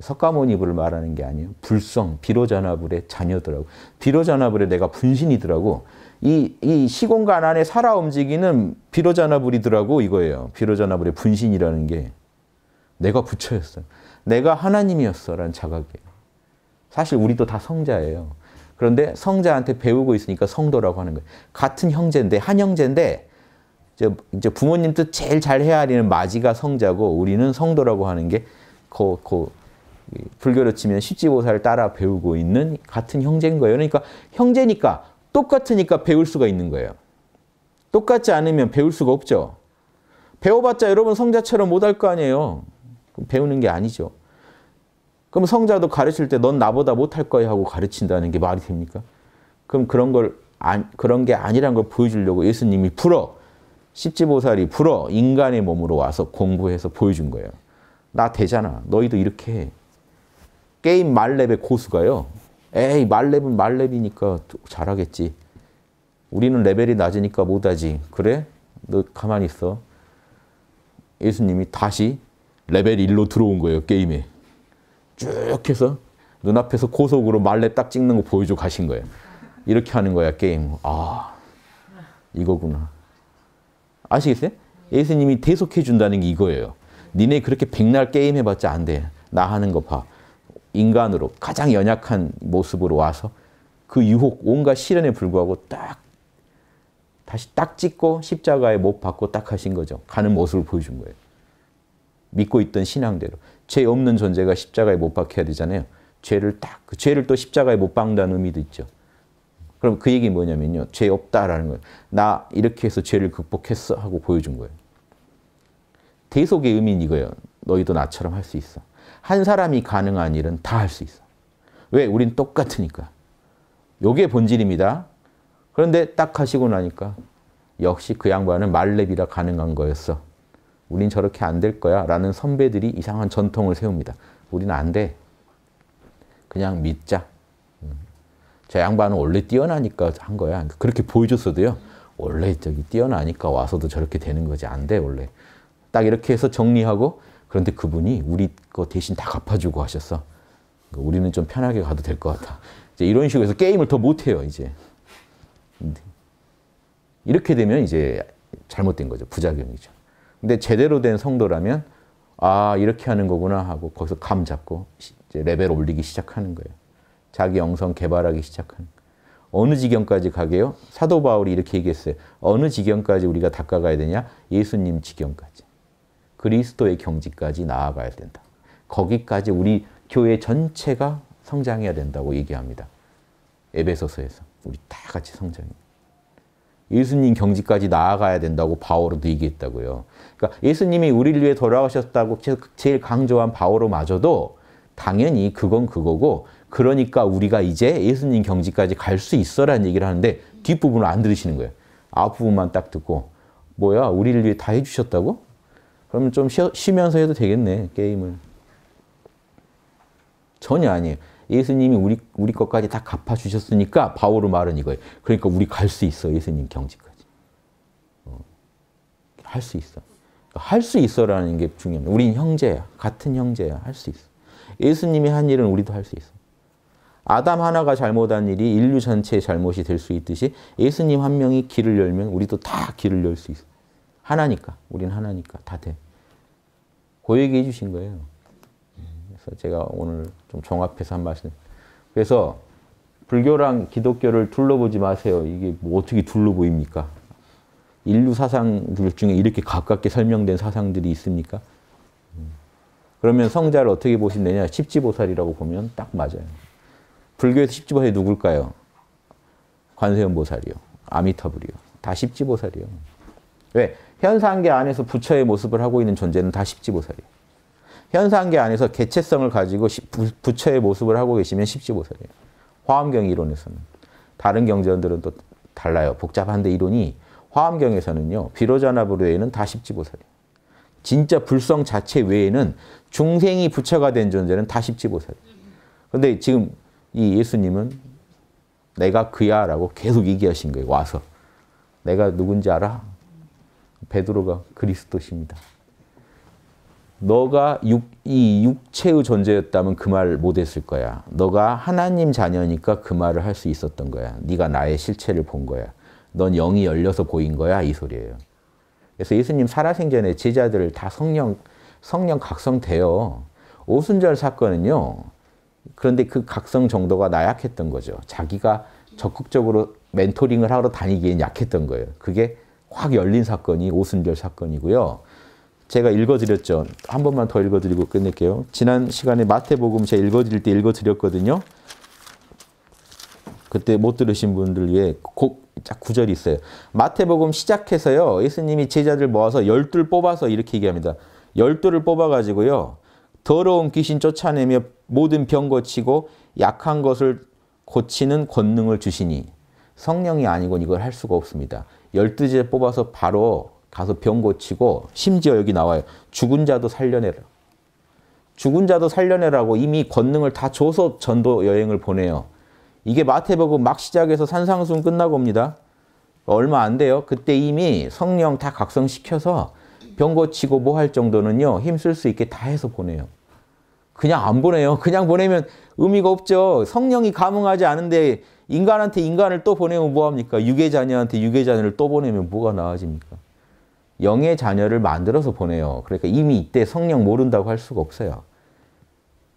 석가모니불을 말하는 게 아니에요. 불성, 비로자나불의 자녀더라고. 비로자나불의 내가 분신이더라고. 이, 이 시공간 안에 살아 움직이는 비로자나불이더라고 이거예요. 비로자나불의 분신이라는 게. 내가 부처였어요. 내가 하나님이었어라는 자각이에요. 사실 우리도 다 성자예요. 그런데 성자한테 배우고 있으니까 성도라고 하는 거예요. 같은 형제인데 한 형제인데 이제, 부모님 뜻 제일 잘 헤아리는 마지가 성자고 우리는 성도라고 하는 게 그, 그 불교로 치면 십지보살을 따라 배우고 있는 같은 형제인 거예요. 그러니까 형제니까 똑같으니까 배울 수가 있는 거예요. 똑같지 않으면 배울 수가 없죠. 배워봤자 여러분 성자처럼 못할 거 아니에요. 배우는 게 아니죠. 그럼 성자도 가르칠 때 넌 나보다 못할 거야 하고 가르친다는 게 말이 됩니까? 그럼 그런 걸 안, 그런 게 아니란 걸 보여주려고 예수님이 불어 십지보살이 불어 인간의 몸으로 와서 공부해서 보여준 거예요. 나 되잖아. 너희도 이렇게 해. 게임 말렙의 고수가요. 에이 말렙은 말렙이니까 잘하겠지. 우리는 레벨이 낮으니까 못하지. 그래? 너 가만히 있어. 예수님이 다시 레벨 1로 들어온 거예요. 게임에. 쭉 해서 눈앞에서 고속으로 말레 딱 찍는 거 보여주고 가신 거예요. 이렇게 하는 거야, 게임. 아, 이거구나. 아시겠어요? 예수님이 대속해 준다는 게 이거예요. 니네 그렇게 백날 게임 해봤자 안 돼. 나 하는 거 봐. 인간으로 가장 연약한 모습으로 와서 그 유혹, 온갖 시련에 불구하고 딱 다시 딱 찍고 십자가에 못 박고 딱 하신 거죠. 가는 모습을 보여준 거예요. 믿고 있던 신앙대로. 죄 없는 존재가 십자가에 못 박혀야 되잖아요. 죄를 딱, 그 죄를 또 십자가에 못 박는다는 의미도 있죠. 그럼 그 얘기 뭐냐면요. 죄 없다라는 거예요. 나 이렇게 해서 죄를 극복했어 하고 보여준 거예요. 대속의 의미는 이거예요. 너희도 나처럼 할 수 있어. 한 사람이 가능한 일은 다 할 수 있어. 왜? 우린 똑같으니까. 요게 본질입니다. 그런데 딱 하시고 나니까 역시 그 양반은 말렙이라 가능한 거였어. 우린 저렇게 안 될 거야 라는 선배들이 이상한 전통을 세웁니다. 우리안 돼. 그냥 믿자. 음. 저 양반은 원래 뛰어나니까 한 거야. 그렇게 보여줬어도요. 원래 저기 뛰어나니까 와서도 저렇게 되는 거지. 안 돼, 원래. 딱 이렇게 해서 정리하고 그런데 그분이 우리 거 대신 다 갚아주고 하셨어. 그러니까 우리는 좀 편하게 가도 될 것 같아. 이제 이런 식으로 해서 게임을 더 못해요, 이제. 이렇게 되면 이제 잘못된 거죠. 부작용이죠. 근데 제대로 된 성도라면 아 이렇게 하는 거구나 하고 거기서 감 잡고 이제 레벨 올리기 시작하는 거예요. 자기 영성 개발하기 시작하는 거예요. 어느 지경까지 가게요? 사도 바울이 이렇게 얘기했어요. 어느 지경까지 우리가 닦아가야 되냐? 예수님 지경까지. 그리스도의 경지까지 나아가야 된다. 거기까지 우리 교회 전체가 성장해야 된다고 얘기합니다. 에베소서에서 우리 다 같이 성장해. 예수님 경지까지 나아가야 된다고 바울도 얘기했다고요. 그러니까 예수님이 우리를 위해 돌아가셨다고 제일 강조한 바오로마저도 당연히 그건 그거고 그러니까 우리가 이제 예수님 경지까지 갈 수 있어라는 얘기를 하는데 뒷부분을 안 들으시는 거예요. 앞부분만 딱 듣고 뭐야 우리를 위해 다 해주셨다고? 그러면 좀 쉬, 면서 해도 되겠네 게임을. 전혀 아니에요. 예수님이 우리 우리 것까지 다 갚아 주셨으니까 바오로 말은 이거예요. 그러니까 우리 갈 수 있어 예수님 경지까지. 어, 할수 있어. 할수 있어라는 게 중요합니다. 우린 형제야. 같은 형제야. 할 수 있어. 예수님이 한 일은 우리도 할 수 있어. 아담 하나가 잘못한 일이 인류 전체의 잘못이 될 수 있듯이 예수님 한 명이 길을 열면 우리도 다 길을 열 수 있어. 하나니까. 우린 하나니까. 다 돼. 그 얘기해 주신 거예요. 그래서 제가 오늘 좀 종합해서 한 말씀. 그래서 불교랑 기독교를 둘러보지 마세요. 이게 뭐 어떻게 둘러보입니까? 인류 사상들 중에 이렇게 가깝게 설명된 사상들이 있습니까? 음. 그러면 성자를 어떻게 보신느냐 십지보살이라고 보면 딱 맞아요. 불교에서 십지보살이 누굴까요? 관세음보살이요. 아미타불이요. 다 십지보살이요. 왜? 현상계 안에서 부처의 모습을 하고 있는 존재는 다 십지보살이에요. 현상계 안에서 개체성을 가지고 부처의 모습을 하고 계시면 십지보살이에요. 화엄경 이론에서는. 다른 경전들은 또 달라요. 복잡한데 이론이 화엄경에서는요. 비로자나브루에는 다십지보살이에요. 진짜 불성 자체 외에는 중생이 부처가 된 존재는 다십지보살이에요. 근데 지금 이 예수님은 내가 그야 라고 계속 얘기하신 거예요. 와서. 내가 누군지 알아? 베드로가 그리스도십니다. 너가 육, 이 육체의 존재였다면 그 말 못했을 거야. 너가 하나님 자녀니까 그 말을 할 수 있었던 거야. 네가 나의 실체를 본 거야. 넌 영이 열려서 보인 거야 이 소리예요. 그래서 예수님 살아생전에 제자들 다 성령 성령 각성돼요. 오순절 사건은요. 그런데 그 각성 정도가 나약했던 거죠. 자기가 적극적으로 멘토링을 하러 다니기엔 약했던 거예요. 그게 확 열린 사건이 오순절 사건이고요. 제가 읽어드렸죠. 한 번만 더 읽어드리고 끝낼게요. 지난 시간에 마태복음 제가 읽어드릴 때 읽어드렸거든요. 그때 못 들으신 분들 위해 곡 구절이 있어요. 마태복음 시작해서요. 예수님이 제자들 모아서 열둘 뽑아서 이렇게 얘기합니다. 열둘을 뽑아가지고요. 더러운 귀신 쫓아내며 모든 병 고치고 약한 것을 고치는 권능을 주시니 성령이 아니고 이걸 할 수가 없습니다. 열두 제 뽑아서 바로 가서 병 고치고 심지어 여기 나와요. 죽은 자도 살려내라. 죽은 자도 살려내라고 이미 권능을 다 줘서 전도 여행을 보내요. 이게 마태복음 막 시작해서 산상순 끝나고 옵니다. 얼마 안 돼요. 그때 이미 성령 다 각성시켜서 병 고치고 뭐 할 정도는요. 힘쓸 수 있게 다 해서 보내요. 그냥 안 보내요. 그냥 보내면 의미가 없죠. 성령이 감응하지 않은데 인간한테 인간을 또 보내면 뭐합니까? 유괴자녀한테 유괴자녀를 또 보내면 뭐가 나아집니까? 영의 자녀를 만들어서 보내요. 그러니까 이미 이때 성령 모른다고 할 수가 없어요.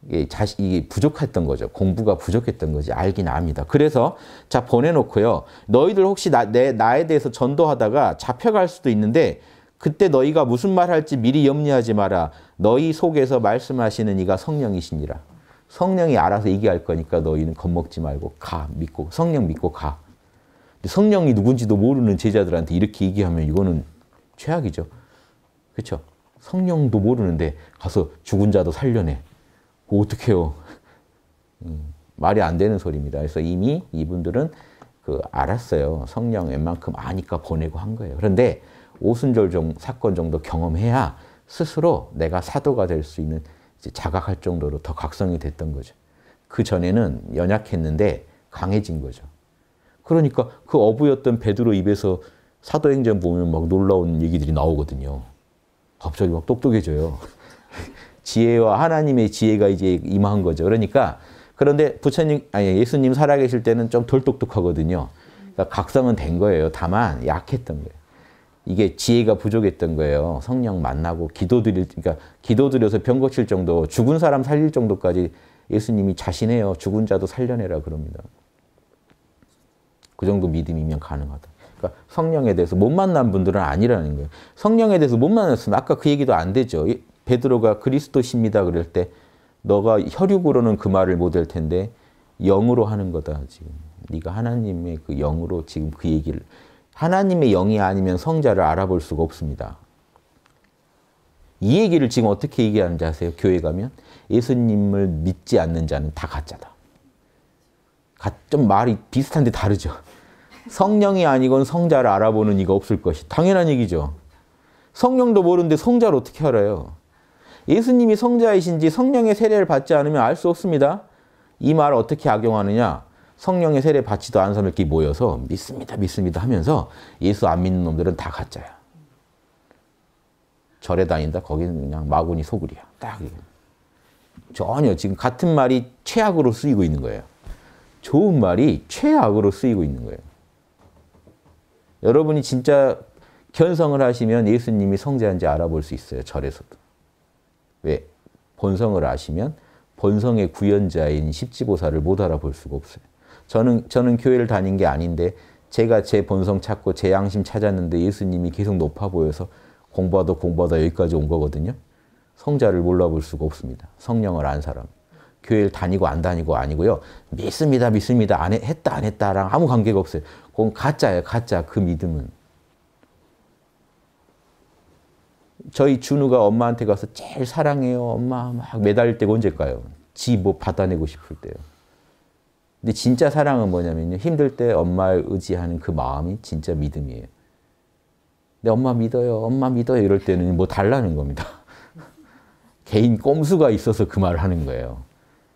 이게 자식 이 부족했던 거죠. 공부가 부족했던 거지. 알긴 압니다. 그래서 자 보내놓고요. 너희들 혹시 나, 내, 나에 대해서 전도하다가 잡혀갈 수도 있는데 그때 너희가 무슨 말 할지 미리 염려하지 마라. 너희 속에서 말씀하시는 이가 성령이시니라. 성령이 알아서 얘기할 거니까 너희는 겁먹지 말고 가 믿고 성령 믿고 가. 근데 성령이 누군지도 모르는 제자들한테 이렇게 얘기하면 이거는 최악이죠. 그렇죠? 성령도 모르는데 가서 죽은 자도 살려내. 뭐 어떡해요. 음, 말이 안 되는 소리입니다. 그래서 이미 이분들은 그 알았어요. 성령 웬만큼 아니까 보내고 한 거예요. 그런데 오순절 정, 사건 정도 경험해야 스스로 내가 사도가 될 수 있는 자각할 정도로 더 각성이 됐던 거죠. 그 전에는 연약했는데 강해진 거죠. 그러니까 그 어부였던 베드로 입에서 사도행전 보면 막 놀라운 얘기들이 나오거든요. 갑자기 막 똑똑해져요. 지혜와 하나님의 지혜가 이제 임한 거죠. 그러니까 그런데 부처님 아니 예수님 살아계실 때는 좀덜 똑똑하거든요. 그러니까 각성은 된 거예요. 다만 약했던 거예요. 이게 지혜가 부족했던 거예요. 성령 만나고 기도 드릴 그러니까 기도 드려서 병 고칠 정도 죽은 사람 살릴 정도까지 예수님이 자신해요. 죽은 자도 살려내라 그럽니다. 그 정도 믿음이면 가능하다. 그러니까 성령에 대해서 못 만난 분들은 아니라는 거예요. 성령에 대해서 못 만났으면 아까 그 얘기도 안 되죠. 베드로가 그리스도십니다 그럴 때 너가 혈육으로는 그 말을 못할 텐데 영으로 하는 거다 지금. 네가 하나님의 그 영으로 지금 그 얘기를 하나님의 영이 아니면 성자를 알아볼 수가 없습니다. 이 얘기를 지금 어떻게 얘기하는지 아세요? 교회 가면 예수님을 믿지 않는 자는 다 가짜다. 좀 말이 비슷한데 다르죠. 성령이 아니건 성자를 알아보는 이가 없을 것이 당연한 얘기죠. 성령도 모르는데 성자를 어떻게 알아요? 예수님이 성자이신지 성령의 세례를 받지 않으면 알 수 없습니다. 이 말 어떻게 악용하느냐? 성령의 세례 받지도 않은 사람들끼리 모여서 믿습니다, 믿습니다 하면서 예수 안 믿는 놈들은 다 가짜야. 절에 다닌다? 거기는 그냥 마구니 소굴이야. 딱. 전혀 지금 같은 말이 최악으로 쓰이고 있는 거예요. 좋은 말이 최악으로 쓰이고 있는 거예요. 여러분이 진짜 견성을 하시면 예수님이 성자인지 알아볼 수 있어요. 절에서도. 본성을 아시면 본성의 구현자인 십지보사를 못 알아볼 수가 없어요. 저는 저는 교회를 다닌 게 아닌데 제가 제 본성 찾고 제 양심 찾았는데 예수님이 계속 높아 보여서 공부하다 공부하다 여기까지 온 거거든요. 성자를 몰라볼 수가 없습니다. 성령을 안 사람. 교회를 다니고 안 다니고 아니고요. 믿습니다, 믿습니다, 안 했다, 안 했다랑 아무 관계가 없어요. 그건 가짜예요, 가짜. 그 믿음은. 저희 준우가 엄마한테 가서 제일 사랑해요. 엄마 막 매달릴 때가 언제일까요? 지 뭐 받아내고 싶을 때요. 근데 진짜 사랑은 뭐냐면요. 힘들 때 엄마를 의지하는 그 마음이 진짜 믿음이에요. 내 엄마 믿어요. 엄마 믿어요. 이럴 때는 뭐 달라는 겁니다. 개인 꼼수가 있어서 그 말을 하는 거예요.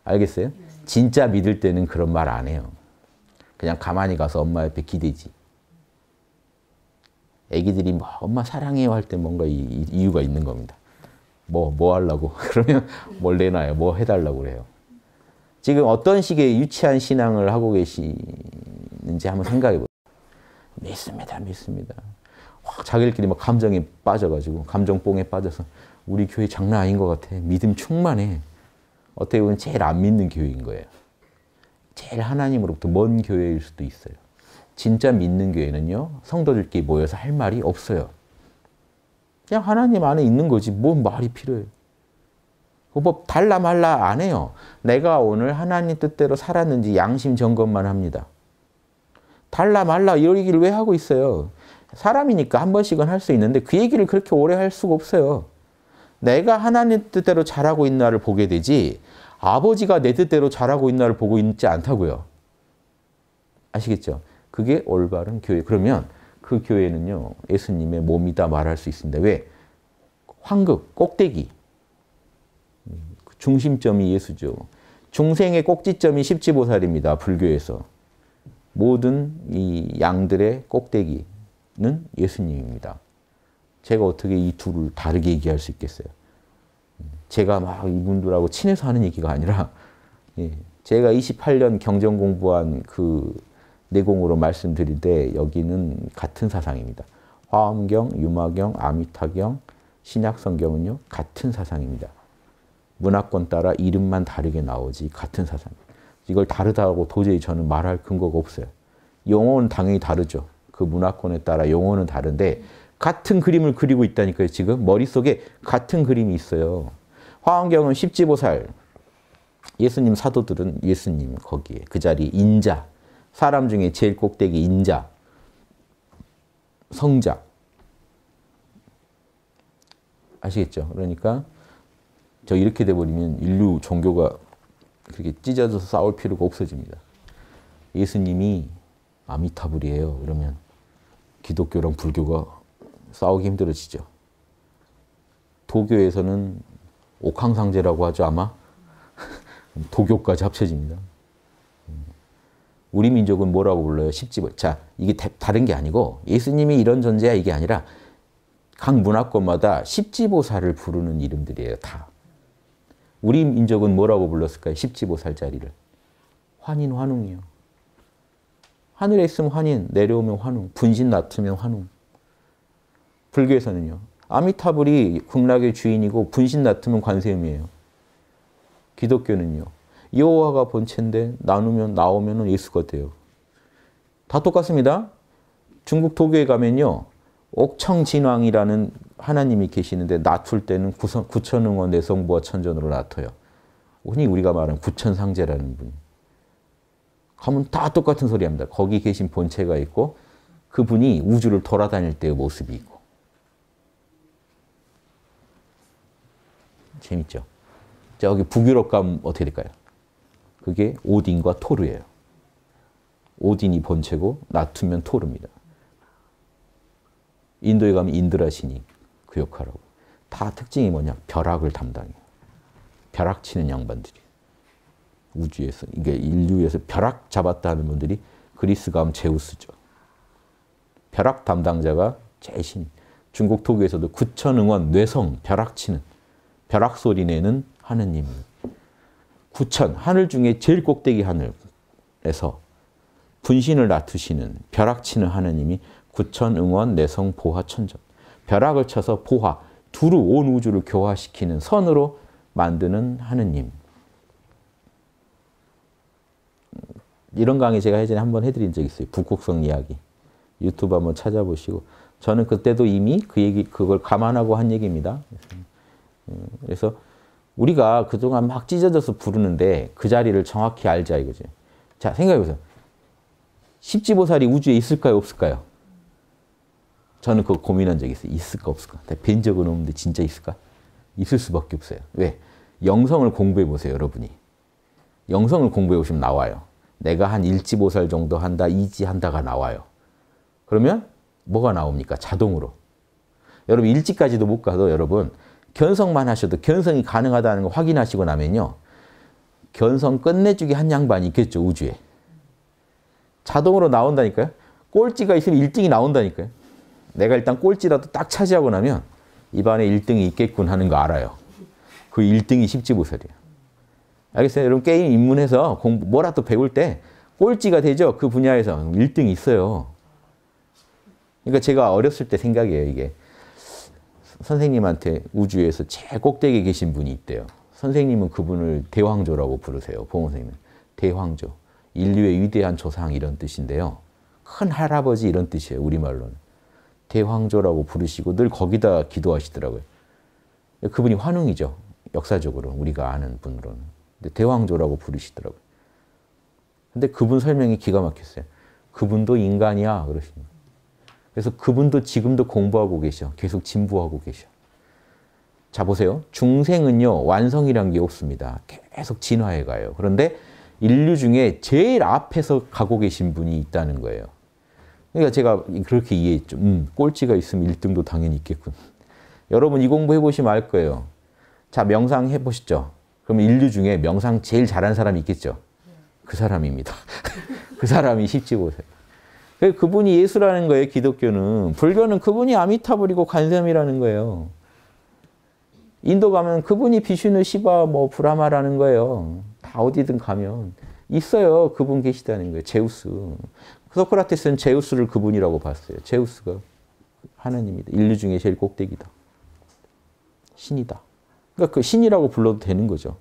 알겠어요? 진짜 믿을 때는 그런 말 안 해요. 그냥 가만히 가서 엄마 옆에 기대지. 애기들이 뭐 엄마 사랑해요 할 때 뭔가 이, 이유가 있는 겁니다. 뭐, 뭐 하려고? 그러면 뭘 내놔요? 뭐 해달라고 그래요? 지금 어떤 식의 유치한 신앙을 하고 계시는지 한번 생각해 보세요. 믿습니다, 믿습니다. 확 자기들끼리 막 감정에 빠져가지고, 감정뽕에 빠져서, 우리 교회 장난 아닌 것 같아. 믿음 충만해. 어떻게 보면 제일 안 믿는 교회인 거예요. 제일 하나님으로부터 먼 교회일 수도 있어요. 진짜 믿는 교회는요, 성도들끼리 모여서 할 말이 없어요. 그냥 하나님 안에 있는 거지. 뭔 말이 필요해요. 뭐 달라 말라 안 해요. 내가 오늘 하나님 뜻대로 살았는지 양심 점검만 합니다. 달라 말라 이 얘기를 왜 하고 있어요? 사람이니까 한 번씩은 할 수 있는데 그 얘기를 그렇게 오래 할 수가 없어요. 내가 하나님 뜻대로 잘하고 있나를 보게 되지 아버지가 내 뜻대로 잘하고 있나를 보고 있지 않다고요. 아시겠죠? 그게 올바른 교회. 그러면 그 교회는요, 예수님의 몸이다 말할 수 있습니다. 왜? 황극, 꼭대기. 음, 그 중심점이 예수죠. 중생의 꼭지점이 십지보살입니다. 불교에서. 모든 이 양들의 꼭대기는 예수님입니다. 제가 어떻게 이 둘을 다르게 얘기할 수 있겠어요? 음, 제가 막 이분들하고 친해서 하는 얘기가 아니라 예, 제가 28년 경전 공부한 그 내공으로 말씀드린데 여기는 같은 사상입니다. 화엄경, 유마경, 아미타경, 신약성경은요 같은 사상입니다. 문화권 따라 이름만 다르게 나오지 같은 사상. 이걸 다르다고 도저히 저는 말할 근거가 없어요. 용어는 당연히 다르죠. 그 문화권에 따라 용어는 다른데 같은 그림을 그리고 있다니까요. 지금 머릿속에 같은 그림이 있어요. 화엄경은 십지보살. 예수님 사도들은 예수님 거기에 그 자리 인자 사람 중에 제일 꼭대기 인자, 성자. 아시겠죠? 그러니까 저 이렇게 돼버리면 인류 종교가 그렇게 찢어져서 싸울 필요가 없어집니다. 예수님이 아미타불이에요. 그러면 기독교랑 불교가 싸우기 힘들어지죠. 도교에서는 옥황상제라고 하죠, 아마. 도교까지 합쳐집니다. 우리 민족은 뭐라고 불러요? 십지보. 자, 이게 다른 게 아니고 예수님이 이런 존재야 이게 아니라 각 문화권마다 십지보살을 부르는 이름들이에요, 다. 우리 민족은 뭐라고 불렀을까요? 십지보살자리를. 환인, 환웅이요. 하늘에 있으면 환인, 내려오면 환웅, 분신 나트면 환웅. 불교에서는요. 아미타불이 극락의 주인이고 분신 나트면 관세음이에요. 기독교는요. 여호와가 본체인데 나누면 나오면 예수가 돼요. 다 똑같습니다. 중국 도교에 가면요. 옥청진왕이라는 하나님이 계시는데 낮출 때는 구선, 구천응원 내성부와 천전으로 낮춰요. 흔히 우리가 말하는 구천상제라는 분. 가면 다 똑같은 소리 합니다. 거기 계신 본체가 있고 그분이 우주를 돌아다닐 때의 모습이 있고. 재밌죠? 저기 북유럽 가면 어떻게 될까요? 그게 오딘과 토르예요. 오딘이 본체고 나투면 토르입니다. 인도에 가면 인드라 신이 그 역할하고 다 특징이 뭐냐? 벼락을 담당해요. 벼락 치는 양반들이. 우주에서 이게 인류에서 벼락 잡았다 하는 분들이 그리스 가면 제우스죠. 벼락 담당자가 제신. 중국 토기에서도 구천 응원 뇌성 벼락 치는 벼락 소리 내는 하느님 구천, 하늘 중에 제일 꼭대기 하늘에서 분신을 놔두시는 벼락치는 하느님이 구천 응원 내성 보화 천전 벼락을 쳐서 보화 두루 온 우주를 교화시키는 선으로 만드는 하느님 이런 강의 제가 예전에 한번 해드린 적 있어요 북극성 이야기 유튜브 한번 찾아보시고 저는 그때도 이미 그 얘기 그걸 감안하고 한 얘기입니다 그래서 우리가 그동안 막 찢어져서 부르는데 그 자리를 정확히 알자 이거지. 자, 생각해보세요. 십지보살이 우주에 있을까요? 없을까요? 저는 그거 고민한 적이 있어요. 있을까? 없을까? 뵌 적은 없는데 진짜 있을까? 있을 수밖에 없어요. 왜? 영성을 공부해보세요, 여러분이. 영성을 공부해보시면 나와요. 내가 한 일지보살 정도 한다, 이지한다가 나와요. 그러면 뭐가 나옵니까? 자동으로. 여러분 일지까지도 못 가도 여러분 견성만 하셔도 견성이 가능하다는 걸 확인하시고 나면요. 견성 끝내주기 한 양반이 있겠죠, 우주에. 자동으로 나온다니까요. 꼴찌가 있으면 1등이 나온다니까요. 내가 일단 꼴찌라도 딱 차지하고 나면 입안에 1등이 있겠군 하는 거 알아요. 그 1등이 십지보설이에요. 알겠어요? 여러분 게임 입문해서 공부, 뭐라도 배울 때 꼴찌가 되죠? 그 분야에서 1등이 있어요. 그러니까 제가 어렸을 때 생각이에요, 이게. 선생님한테 우주에서 제일 꼭대기에 계신 분이 있대요. 선생님은 그분을 대황조라고 부르세요. 봉호 선생님은. 대황조. 인류의 위대한 조상 이런 뜻인데요. 큰 할아버지 이런 뜻이에요. 우리말로는. 대황조라고 부르시고 늘 거기다 기도하시더라고요. 그분이 환웅이죠. 역사적으로 우리가 아는 분으로는. 근데 대황조라고 부르시더라고요. 근데 그분 설명이 기가 막혔어요. 그분도 인간이야. 그러십니다. 그래서 그분도 지금도 공부하고 계셔. 계속 진부하고 계셔. 자, 보세요. 중생은요, 완성이란 게 없습니다. 계속 진화해 가요. 그런데 인류 중에 제일 앞에서 가고 계신 분이 있다는 거예요. 그러니까 제가 그렇게 이해했죠. 음, 꼴찌가 있으면 1등도 당연히 있겠군. 여러분, 이 공부 해보시면 알 거예요. 자, 명상 해보시죠. 그럼 인류 중에 명상 제일 잘한 사람이 있겠죠? 그 사람입니다. 그 사람이 1 7보세요 그 그분이 예수라는 거예요, 기독교는. 불교는 그분이 아미타불이고 관세음이라는 거예요. 인도 가면 그분이 비슈누 시바 뭐 브라마라는 거예요. 다 어디든 가면 있어요. 그분 계시다는 거예요. 제우스. 소크라테스는 제우스를 그분이라고 봤어요. 제우스가 하나님이다. 인류 중에 제일 꼭대기다. 신이다. 그러니까 그 신이라고 불러도 되는 거죠.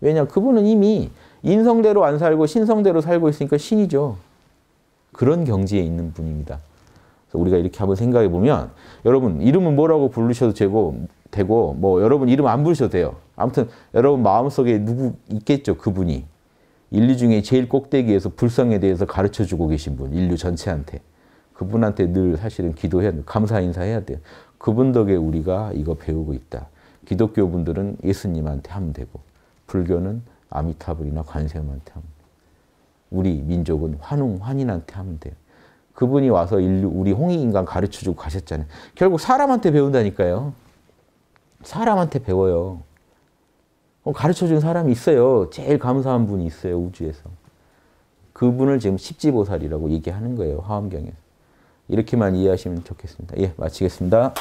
왜냐? 그분은 이미 인성대로 안 살고 신성대로 살고 있으니까 신이죠. 그런 경지에 있는 분입니다. 우리가 이렇게 한번 생각해 보면 여러분 이름은 뭐라고 부르셔도 되고 되고 뭐 여러분 이름 안 부르셔도 돼요. 아무튼 여러분 마음속에 누구 있겠죠 그분이 인류 중에 제일 꼭대기에서 불성에 대해서 가르쳐 주고 계신 분 인류 전체한테 그분한테 늘 사실은 기도해야 돼요. 감사 인사해야 돼요. 그분 덕에 우리가 이거 배우고 있다. 기독교 분들은 예수님한테 하면 되고 불교는 아미타불이나 관세음한테 하면 우리 민족은 환웅환인한테 하면 돼요. 그분이 와서 인류, 우리 홍익인간 가르쳐주고 가셨잖아요. 결국 사람한테 배운다니까요. 사람한테 배워요. 어, 가르쳐준 사람이 있어요. 제일 감사한 분이 있어요, 우주에서. 그분을 지금 십지보살이라고 얘기하는 거예요, 화엄경에서. 이렇게만 이해하시면 좋겠습니다. 예, 마치겠습니다.